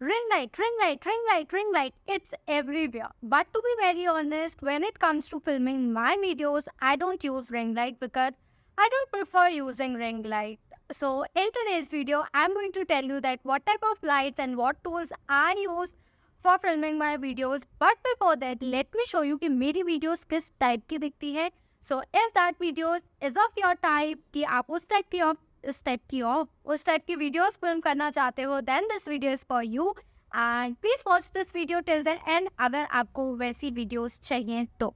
Ring light, ring light, ring light, ring light, it's everywhere. But to be very honest, when it comes to filming my videos, I don't use ring light because I don't prefer using ring light. So in today's video, I'm going to tell you that what type of lights and what tools I use for filming my videos. But before that, let me show you कि मेरी videos किस type की दिखती है. So if that videos is of your type कि आप उस type of इस टाइप की और उस टाइप की वीडियोस फिल्म करना चाहते हो then this video is for you and please watch this video till the end अगर आपको वैसी वीडियोस चाहिए तो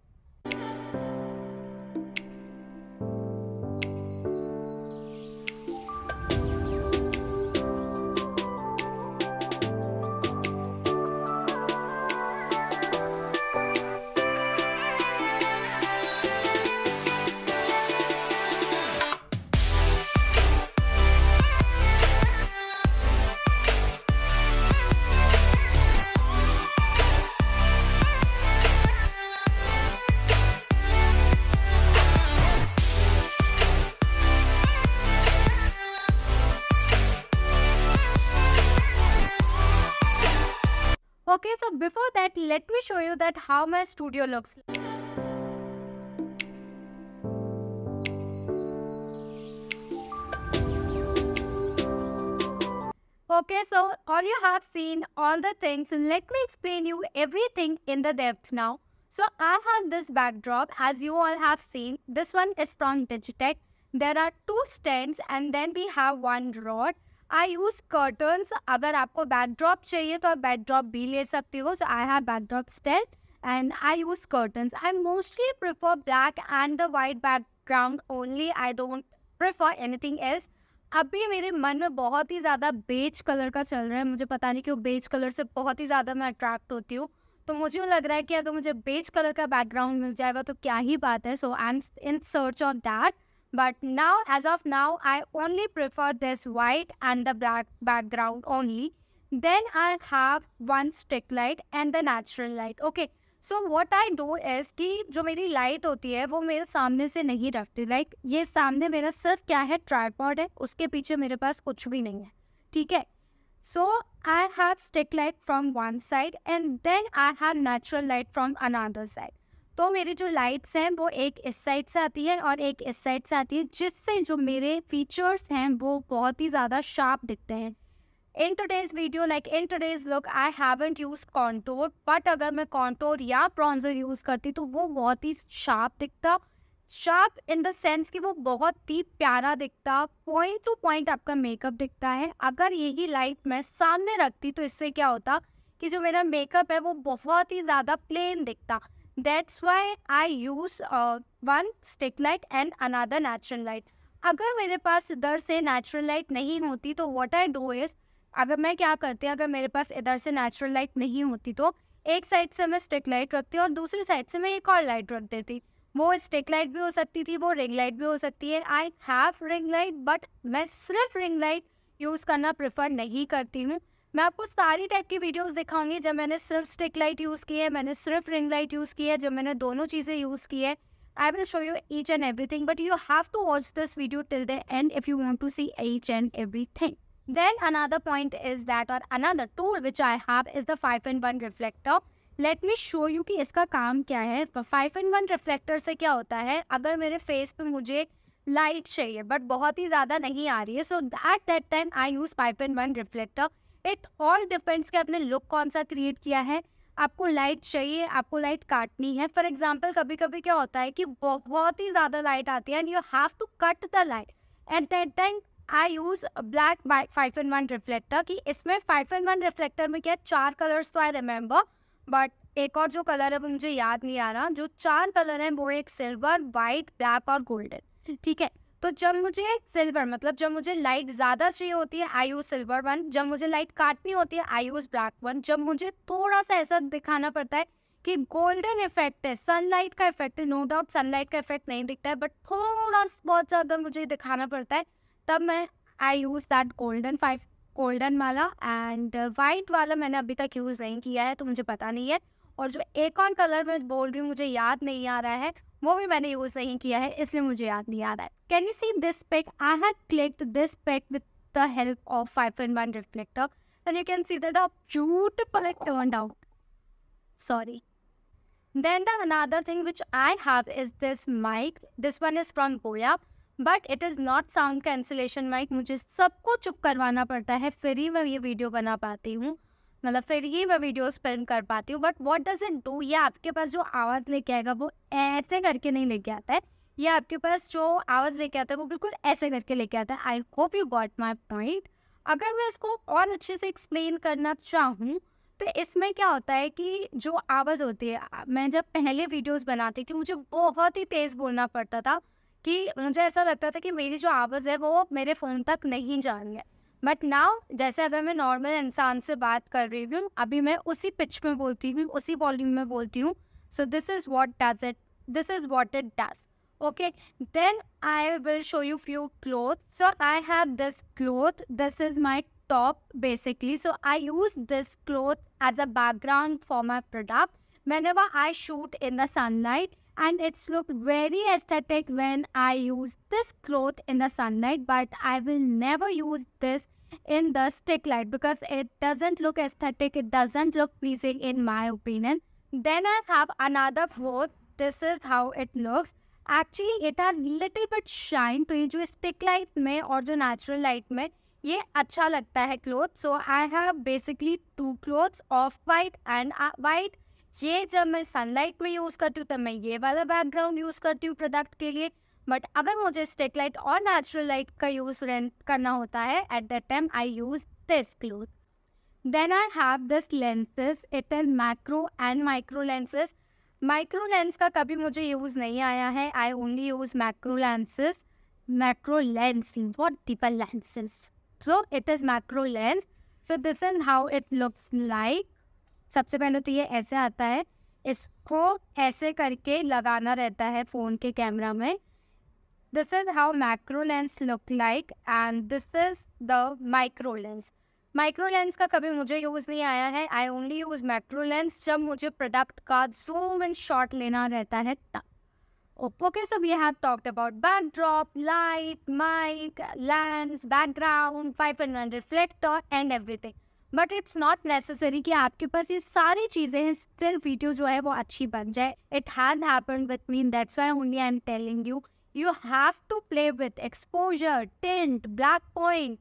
Okay, so before that, let me show you that how my studio looks like. Okay, so all you have seen, all the things, let me explain you everything in the depth now. So I have this backdrop as you all have seen. This one is from Digitech. There are two stands and then we have one rod. I use curtains अगर आपको backdrop चाहिए तो आप backdrop भी ले सकते हो so I have backdrop stand and I use curtains I mostly prefer black and the white background only I don't prefer anything else अभी मेरे मन में बहुत ही ज़्यादा बेज कलर का चल रहा है मुझे पता नहीं क्यों बेज कलर से बहुत ही ज़्यादा मैं अट्रैक्ट होती हूँ तो मुझे लग रहा है कि अगर मुझे बेज कलर का बैकग्राउंड मिल जाएगा तो क्या ही बात है so I am in search of that But now, as of now, I only prefer this white and the black background only. Then I have one stick light and the natural light. Okay. So what I do is कि जो मेरी light होती है वो मेरे सामने से नहीं रखती लाइक like, ये सामने मेरा सिर्फ क्या है ट्राईपॉड है उसके पीछे मेरे पास कुछ भी नहीं है ठीक है so I have stick light from one side and then I have natural light from another side तो मेरी जो लाइट्स हैं वो एक इस साइड से आती है और एक इस साइड से आती है जिससे जो मेरे फीचर्स हैं वो बहुत ही ज़्यादा शार्प दिखते हैं in today's video like in today's look I haven't use contour but अगर मैं कॉन्टोर या ब्रॉन्जर यूज़ करती तो वो बहुत ही शार्प दिखता शार्प इन द सेंस कि वो बहुत ही प्यारा दिखता पॉइंट टू पॉइंट आपका मेकअप दिखता है अगर यही लाइट मैं सामने रखती तो इससे क्या होता कि जो मेरा मेकअप है वो बहुत ही ज़्यादा प्लेन दिखता that's why I use one stick light and another natural light अगर मेरे पास इधर से नेचुरल लाइट नहीं होती तो वॉट आई डू इज़ अगर मैं क्या करती अगर मेरे पास इधर से नेचुरल लाइट नहीं होती तो एक साइड से मैं स्टिक लाइट रखती हूँ और दूसरी साइड से मैं एक और लाइट रख देती वो स्टिक लाइट भी हो सकती थी वो रिंग लाइट भी हो सकती है I have ring light but मैं सिर्फ रिंग लाइट यूज़ करना प्रेफर नहीं करती हूँ मैं आपको सारी टाइप की वीडियोस दिखाऊंगी जब मैंने सिर्फ स्टिक लाइट यूज़ की है मैंने सिर्फ रिंग लाइट यूज़ की है जब मैंने दोनों चीज़ें यूज़ की है I will show you each and everything but you have to watch this video till the end if you want to see each and every thing then another point is that और another tool which I have is the five and one reflector let me show you कि इसका काम क्या है five and one reflector से क्या होता है अगर मेरे फेस पर मुझे लाइट चाहिए बट बहुत ही ज़्यादा नहीं आ रही है so at that time I use five and one reflector it all depends कि आपने लुक कौन सा क्रिएट किया है आपको लाइट चाहिए आपको लाइट काटनी है फॉर एग्जाम्पल कभी कभी क्या होता है कि बहुत ही ज़्यादा लाइट आती है and you have to cut the light at that time I use black five and one reflector कि इसमें फाइव एंड वन रिफ्लेक्टर में क्या चार कलर्स तो आई रिमेंबर बट एक और जो कलर है वो मुझे याद नहीं आ रहा जो चार कलर हैं वो एक सिल्वर वाइट ब्लैक और गोल्डन ठीक है तो जब मुझे सिल्वर मतलब जब मुझे लाइट ज़्यादा चाहिए होती है आई यूज़ सिल्वर वन जब मुझे लाइट काटनी होती है आई यूज़ ब्लैक वन जब मुझे थोड़ा सा ऐसा दिखाना पड़ता है कि गोल्डन इफेक्ट है सनलाइट का इफेक्ट है नो डाउट सनलाइट का इफेक्ट नहीं दिखता है बट थोड़ा बहुत ज़्यादा मुझे दिखाना पड़ता है तब मैं I use that golden five golden वाला एंड वाइट वाला मैंने अभी तक यूज़ नहीं किया है तो मुझे पता नहीं है और जो एक और कलर में बोल रही हूँ मुझे याद नहीं आ रहा है वो भी मैंने यूज़ नहीं किया है इसलिए मुझे याद नहीं आ रहा है can you see this pack I have clicked this pack with the help of five and one reflector and you can see that a beautiful turn out sorry then the another thing which I have is this mic this one is from Boya but it is not sound cancellation mic मुझे सबको चुप करवाना पड़ता है फिर ही मैं ये video बना पाती हूँ मतलब फिर ही मैं वीडियोस फिल्म कर पाती हूँ but what does it do ये आपके पास जो आवाज़ लेके आएगा वो ऐसे करके नहीं लेके आता है ये आपके पास जो आवाज़ लेके आता है वो बिल्कुल ऐसे करके लेके आता है I hope you got my point अगर मैं इसको और अच्छे से एक्सप्लेन करना चाहूँ तो इसमें क्या होता है कि जो आवाज़ होती है मैं जब पहले वीडियोस बनाती थी मुझे बहुत ही तेज़ बोलना पड़ता था कि मुझे ऐसा लगता था कि मेरी जो आवाज़ है वो मेरे फ़ोन तक नहीं जा रही है बट नाउ जैसे अगर मैं नॉर्मल इंसान से बात कर रही हूँ अभी मैं उसी पिच में बोलती हूँ उसी वॉल्यूम में बोलती हूँ so this is what does it this is what it does okay then I will show you few cloth so I have this cloth this is my top basically so I use this cloth as a background for my product मैंने वह I shoot in the sunlight and it's looked very aesthetic when I use this cloth in the sunlight but I will never use this in the stick light because it doesn't look aesthetic it doesn't look pleasing in my opinion then I have another cloth this is how it looks Actually, it has little bit shine. तो ये जो Stick Lite में और जो natural light में ये अच्छा लगता है cloth so I have basically two cloths of white and white ये जब मैं सनलाइट में यूज़ करती हूँ तब मैं ये वाला बैकग्राउंड यूज़ करती हूँ प्रोडक्ट के लिए बट अगर मुझे स्टेक लाइट और नेचुरल लाइट का यूज़ करना होता है at that time I use this cloth then I have this lenses it is macro and micro lenses micro lens का कभी मुझे यूज़ नहीं आया है I only use micro lenses macro lens what deeper lenses so it is micro lens so this is how it looks like सबसे पहले तो ये ऐसे आता है इसको ऐसे करके लगाना रहता है फ़ोन के कैमरा में this is how micro lens look like and this is the micro lens micro lens का कभी मुझे यूज़ नहीं आया है I only use micro lens जब मुझे प्रोडक्ट का जूम एंड शॉट लेना रहता है तब ओके सब we have talked about backdrop light mic lens background pipe and and and everything. But it's not necessary कि आपके पास ये सारी चीज़ें हैं स्टिल वीडियो जो है वो अच्छी बन जाए it has happen with mean that's why only I am telling you you have to play with exposure tint black point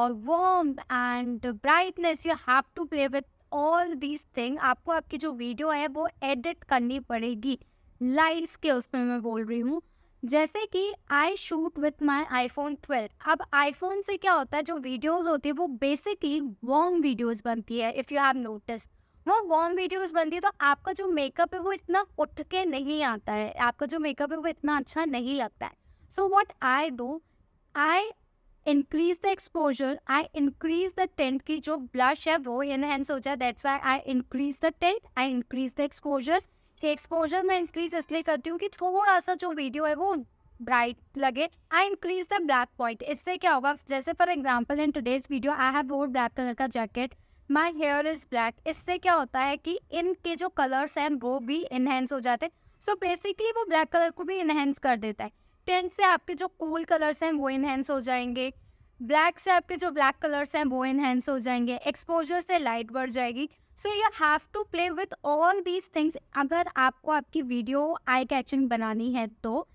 और warm and brightness you have to play with all these thing आपको आपकी जो video है वो edit करनी पड़ेगी lights के उसमें मैं बोल रही हूँ जैसे कि I shoot with my iPhone twelve अब आई फोन से क्या होता है जो वीडियोज़ होती है वो बेसिकली वॉम वीडियोज़ बनती है इफ़ यू हैव नोटिस वो वॉम वीडियोज़ बनती है तो आपका जो मेकअप है वो इतना उठ के नहीं आता है आपका जो मेकअप है वो इतना अच्छा नहीं लगता है so what I do I increase the exposure I increase the tint की जो ब्लश है वो इनहेंस हो जाए that's why I increase the tint I increase the exposures कि एक्सपोजर मैं इंक्रीज इसलिए करती हूँ कि थोड़ा सा जो वीडियो है वो ब्राइट लगे I increase the black point इससे क्या होगा जैसे for example in today's video I have वो ब्लैक कलर का jacket my hair is black इससे क्या होता है कि इनके जो कलर्स हैं वो भी इन्हेंस हो जाते हैं सो बेसिकली वो ब्लैक कलर को भी इन्हेंस कर देता है टेंट से आपके जो कूल कलर्स हैं वो इन्हेंस हो जाएंगे ब्लैक से आपके जो ब्लैक कलर्स हैं वो इनहेंस हो जाएंगे एक्सपोजर से लाइट बढ़ जाएगी so you have to play with all these things अगर आपको आपकी वीडियो आई कैचिंग बनानी है तो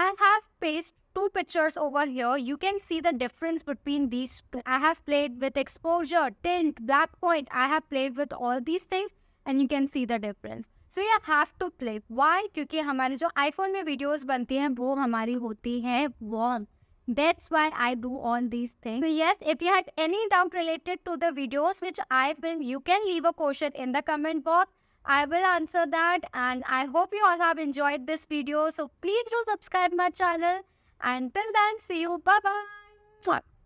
I have paste two pictures over here you can see the difference between these two I have played with exposure tint black point I have played with all these things and you can see the difference so you have to play why क्योंकि हमारे जो iPhone में videos बनती हैं वो हमारी होती हैं want That's why I do all these things. So yes, if you have any doubt related to the videos which I film, you can leave a question in the comment box. I will answer that and I hope you all have enjoyed this video. So please do subscribe my channel. Until then, see you. Bye-bye.